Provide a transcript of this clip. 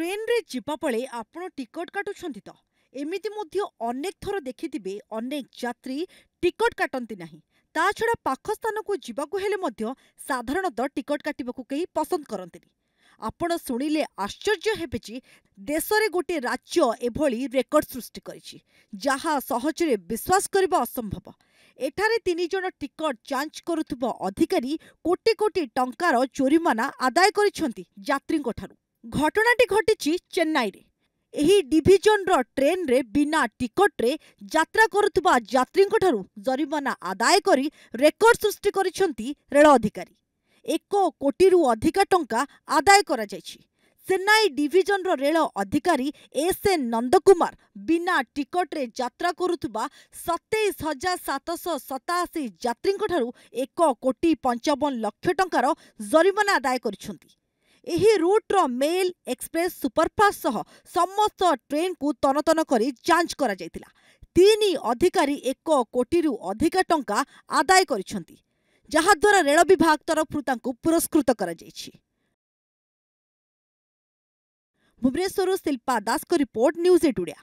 ট্রেন্রে যা বেড়ে আপনার টিকট কাটুছেন তো এমিতি মধ্যে অনেক থর দেখিবে অনেক যাত্রী টিকট কাটতি না তা ছড়া পাখ স্থানক যাওয়া হলে সাধারণত টিকট কাটবা কেউ পসন্দ করতে ଆପଣ ଶୁଣିଲେ ଆଶ୍ଚର୍ଯ୍ୟ ହେବେ ଯେ ଦେଶରେ ଗୋଟିଏ ରାଜ୍ୟ ଏଭଳି ରେକର୍ଡ ସୃଷ୍ଟି କରିଛି ଯାହା ସହଜରେ ବିଶ୍ୱାସ କରିବା ଅସମ୍ଭବ ଏଠାରେ ତିନି ଜଣ ଟିକଟ ଯାଞ୍ଚ କରୁଥିବା ଅଧିକାରୀ କୋଟି କୋଟି ଟଙ୍କାର ଜୋରିମାନା ଆଦାୟ କରିଛନ୍ତି ଯାତ୍ରୀଙ୍କଠାରୁ ଘଟଣାଟି ଘଟିଛି ଚେନ୍ନାଇରେ ଏହି ଡିଭିଜନର ଟ୍ରେନ୍ରେ ବିନା ଟିକଟରେ ଯାତ୍ରା କରୁଥିବା ଯାତ୍ରୀଙ୍କଠାରୁ ଜରିମାନା ଆଦାୟ କରି ରେକର୍ଡ ସୃଷ୍ଟି କରିଛନ୍ତି ରେଳ ଅଧିକାରୀ ଏକ କୋଟିରୁ ଅଧିକା ଟଙ୍କା ଆଦାୟ କରାଯାଇଛି ଚେନ୍ନାଇ ଡିଭିଜନର ରେଳ ଅଧିକାରୀ ଏସ୍ ଏନ୍ ନନ୍ଦକୁମାର ବିନା ଟିକଟରେ ଯାତ୍ରା କରୁଥିବା ସତେଇଶ ହଜାର ସାତଶହ ସତାଅଶୀ ଯାତ୍ରୀଙ୍କଠାରୁ ଏକ କୋଟି ପଞ୍ଚାବନ ଲକ୍ଷ ଟଙ୍କାର ଜରିମାନା ଆଦାୟ କରିଛନ୍ତି ଏହି ରୁଟ୍ର ମେଲ୍ ଏକ୍ସପ୍ରେସ୍ ସୁପରଫାଷ୍ଟ ସହ ସମସ୍ତ ଟ୍ରେନ୍କୁ ତନତନ କରି ଯାଞ୍ଚ କରାଯାଇଥିଲା ତିନି ଅଧିକାରୀ ଏକ କୋଟିରୁ ଅଧିକା ଟଙ୍କା ଆଦାୟ କରିଛନ୍ତି ଯାହାଦ୍ୱାରା ରେଳ ବିଭାଗ ତରଫରୁ ତାଙ୍କୁ ପୁରସ୍କୃତ କରାଯାଇଛି ଭୁବନେଶ୍ୱରରୁ ଶିଳ୍ପା ଦାସଙ୍କ ରିପୋର୍ଟ ନ୍ୟୁଜ୍ ଏଟ୍ ଓଡ଼ିଆ